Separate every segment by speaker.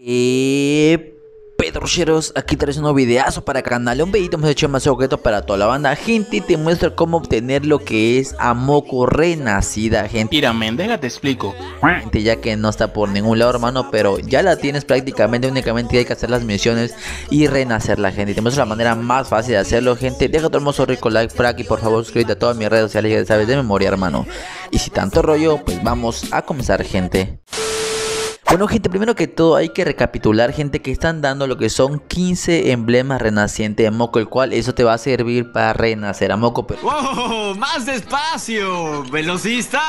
Speaker 1: Eh, Pedro Pedrocheros, aquí traes un nuevo videazo para canal Un videito hemos hecho más objetos para toda la banda Gente, te muestro cómo obtener lo que es amoco renacida, gente Tira Mendega te explico Gente, ya que no está por ningún lado, hermano Pero ya la tienes prácticamente, únicamente hay que hacer las misiones Y renacerla, gente Te muestro la manera más fácil de hacerlo, gente Deja tu hermoso rico like por aquí, por favor Suscríbete a todas mis redes sociales, ya sabes, de memoria, hermano Y si tanto rollo, pues vamos a comenzar, gente bueno gente, primero que todo hay que recapitular gente que están dando lo que son 15 emblemas renacientes de Moco, el cual eso te va a servir para renacer a Moco. Pero... ¡Más despacio! ¡Velocista!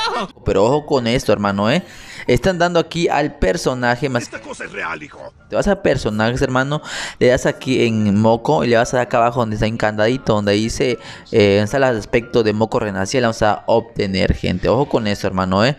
Speaker 1: pero ojo con esto hermano, ¿eh? Están dando aquí al personaje más... Esta cosa es real, hijo. Te vas a personajes hermano, le das aquí en Moco y le vas a dar acá abajo donde está encandadito, donde dice eh, en el aspecto de Moco renaciente, vamos a obtener gente. Ojo con esto hermano, ¿eh?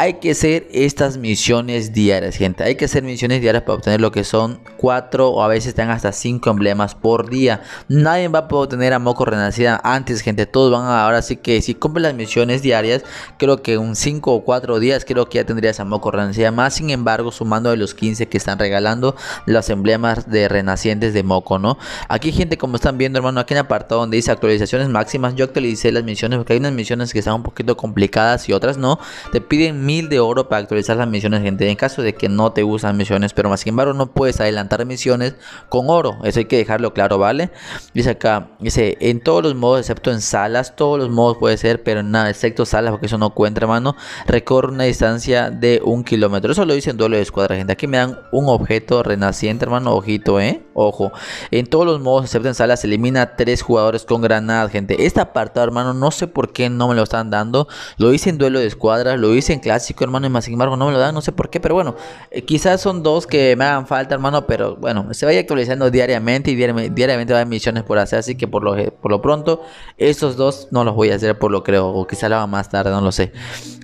Speaker 1: Hay que hacer estas misiones diarias, gente. Hay que hacer misiones diarias para obtener lo que son 4 o a veces están hasta 5 emblemas por día. Nadie va a poder tener a Moco Renacida antes, gente. Todos van a ahora. Así que si cumple las misiones diarias, creo que un 5 o 4 días, creo que ya tendrías a Moco Renacida. Más sin embargo, sumando de los 15 que están regalando los emblemas de renacientes de Moco, ¿no? Aquí, gente, como están viendo, hermano, aquí en el apartado donde dice actualizaciones máximas, yo actualicé las misiones porque hay unas misiones que están un poquito complicadas y otras no. Te piden de oro para actualizar las misiones, gente. En caso de que no te gustan misiones, pero más sin embargo no puedes adelantar misiones con oro. Eso hay que dejarlo claro, ¿vale? Dice acá, dice, en todos los modos, excepto en salas, todos los modos puede ser, pero nada, excepto salas, porque eso no cuenta, hermano. Recorre una distancia de un kilómetro. Eso lo dice en duelo de escuadra, gente. Aquí me dan un objeto renaciente, hermano. Ojito, ¿eh? Ojo. En todos los modos, excepto en salas, elimina tres jugadores con granadas, gente. Este apartado, hermano, no sé por qué no me lo están dando. Lo hice en duelo de escuadra, lo dice en clase que, hermano, y más sin embargo no me lo dan, no sé por qué, pero bueno, eh, quizás son dos que me hagan falta, hermano, pero bueno, se vaya actualizando diariamente y diariamente, va a haber misiones por hacer, así que por lo, por lo pronto, esos dos no los voy a hacer por lo creo, o quizá lo haga más tarde, no lo sé.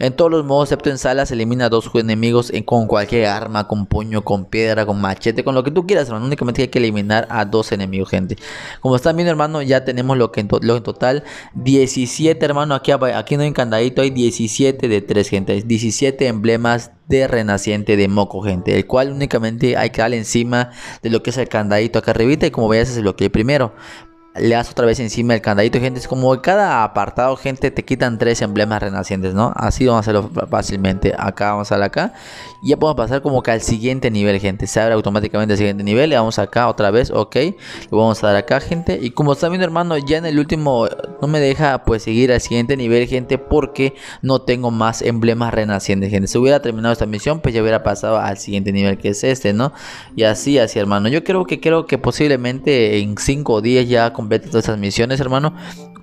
Speaker 1: En todos los modos, excepto en salas, elimina dos enemigos eh, con cualquier arma, con puño, con piedra, con machete, con lo que tú quieras, hermano, únicamente hay que eliminar a dos enemigos, gente. Como están viendo, hermano, ya tenemos lo que en, total, 17, hermano, aquí, aquí no hay encandadito, hay 17 de 3, gente, 17 17 emblemas de renaciente de moco, gente. El cual únicamente hay que darle encima de lo que es el candadito acá arribita. Y como veas, lo que primero. Le das otra vez encima el candadito, gente. Es como cada apartado, gente, te quitan tres emblemas renacientes, ¿no? Así vamos a hacerlo fácilmente. Acá vamos a la acá. Y ya podemos pasar como que al siguiente nivel, gente. Se abre automáticamente el siguiente nivel. Le vamos acá otra vez, ok. Lo vamos a dar acá, gente. Y como está viendo, hermano, ya en el último no me deja pues seguir al siguiente nivel, gente, porque no tengo más emblemas renacientes, gente. Si hubiera terminado esta misión, pues ya hubiera pasado al siguiente nivel, que es este, ¿no? Y así, así, hermano. Yo creo que creo que posiblemente en 5 o ya complete todas estas misiones, hermano.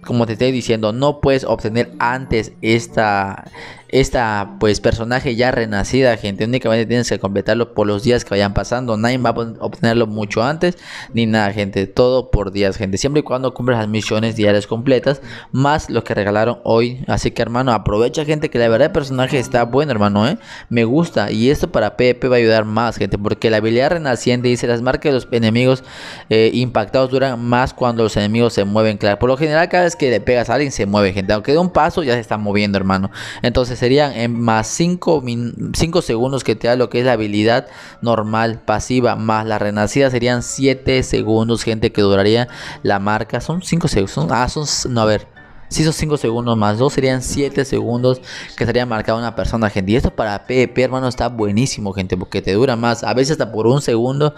Speaker 1: Como te estoy diciendo, no puedes obtener antes esta esta pues personaje ya renacida, gente. Únicamente tienes que completarlo por los días que vayan pasando. Nadie va a obtenerlo mucho antes ni nada, gente. Todo por días, gente. Siempre y cuando cumples las misiones diarias completas, más lo que regalaron hoy. Así que, hermano, aprovecha, gente, que la verdad el personaje está bueno, hermano, ¿eh? Me gusta. Y esto para PvP va a ayudar más, gente, porque la habilidad renaciente dice las marcas de los enemigos eh, impactados duran más cuando los enemigos se mueven, claro. Por lo general, cada vez que le pegas a alguien se mueve, gente. Aunque de un paso ya se está moviendo, hermano. Entonces, serían en más 5 segundos que te da lo que es la habilidad normal pasiva, más la renacida serían 7 segundos, gente, que duraría la marca. Son 5 segundos. Ah, son, no, a ver, si esos 5 segundos más 2 serían 7 segundos que estaría marcado una persona, gente. Y esto para PvP, hermano, está buenísimo, gente, porque te dura más. A veces hasta por un segundo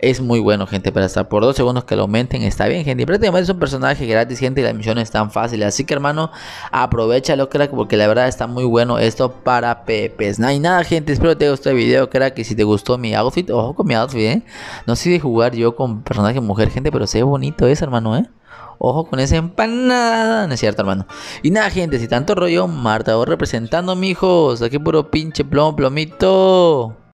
Speaker 1: es muy bueno, gente. Pero hasta por 2 segundos que lo aumenten está bien, gente. Y prácticamente es un personaje gratis, gente, y la misión es tan fácil. Así que, hermano, aprovechalo, crack, porque la verdad está muy bueno esto para PvP. No hay nada, gente. Espero te haya el video, crack. Y si te gustó mi outfit, ojo con mi outfit, ¿eh? No sé de jugar yo con personaje mujer, gente, pero se ve bonito es, hermano, ¿eh? Ojo con esa empanada, no es cierto, hermano. Y nada, gente, si tanto rollo, Marta, vos representando, mijos. Aquí puro pinche plomo, plomito.